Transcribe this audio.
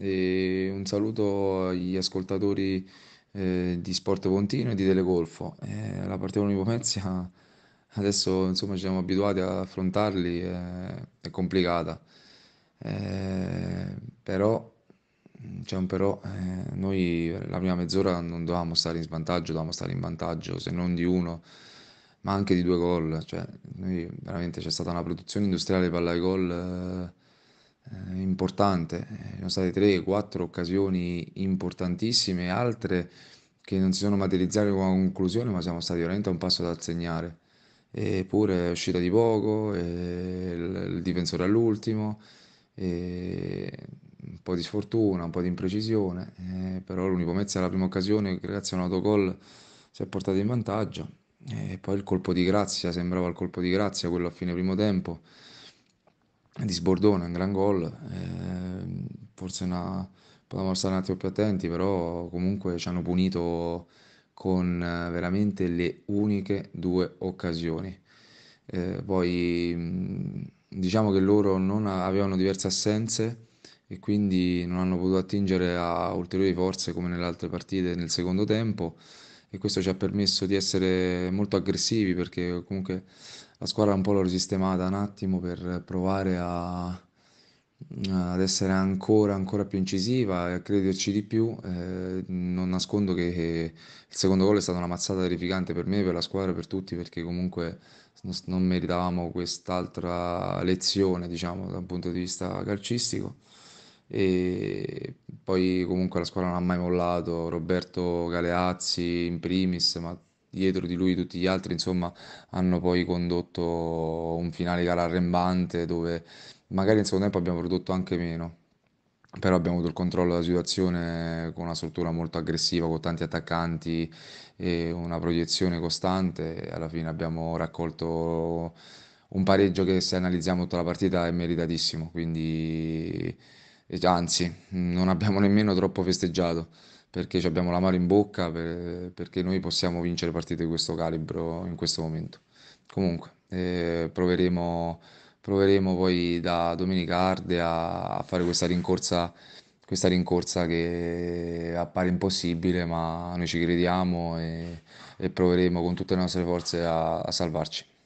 e un saluto agli ascoltatori eh, di Sport Pontino e di Telegolfo. Eh, la Partevole di Pomezia adesso insomma ci siamo abituati ad affrontarli, eh, è complicata, eh, però c'è un però, eh, noi la prima mezz'ora non dovevamo stare in svantaggio, dovevamo stare in vantaggio se non di uno ma anche di due gol, cioè noi veramente c'è stata una produzione industriale palla ai gol eh, eh, importante, ci eh, sono state 3-4 occasioni importantissime, altre che non si sono materializzate con conclusione, ma siamo stati veramente a un passo da segnare. Eppure è uscita di poco, eh, il difensore all'ultimo, eh, un po' di sfortuna, un po' di imprecisione, eh, però l'unico mezzo alla prima occasione, grazie a un autogol, si è portato in vantaggio. E poi il colpo di grazia, sembrava il colpo di grazia, quello a fine primo tempo di Sbordone, un gran gol, eh, forse una, potevamo stare un attimo più attenti, però comunque ci hanno punito con eh, veramente le uniche due occasioni. Eh, poi diciamo che loro non avevano diverse assenze e quindi non hanno potuto attingere a ulteriori forze come nelle altre partite nel secondo tempo e questo ci ha permesso di essere molto aggressivi perché comunque la squadra un po' l'ho risistemata un attimo per provare a, ad essere ancora, ancora, più incisiva e a crederci di più. Eh, non nascondo che, il secondo gol è stata una mazzata terrificante per me, per la squadra, per tutti, perché comunque non, non meritavamo quest'altra lezione, diciamo, da un punto di vista calcistico. E poi comunque la squadra non ha mai mollato, Roberto Galeazzi in primis, ma dietro di lui tutti gli altri, insomma, hanno poi condotto un finale gara arrembante dove magari in secondo tempo abbiamo prodotto anche meno, però abbiamo avuto il controllo della situazione con una struttura molto aggressiva, con tanti attaccanti e una proiezione costante alla fine abbiamo raccolto un pareggio che se analizziamo tutta la partita è meritatissimo, quindi eh, anzi non abbiamo nemmeno troppo festeggiato perché abbiamo la mano in bocca, per, perché noi possiamo vincere partite di questo calibro in questo momento. Comunque, eh, proveremo, proveremo, poi da Domenica Arde a, a fare questa rincorsa, questa rincorsa, che appare impossibile, ma noi ci crediamo e, e proveremo con tutte le nostre forze a, a salvarci.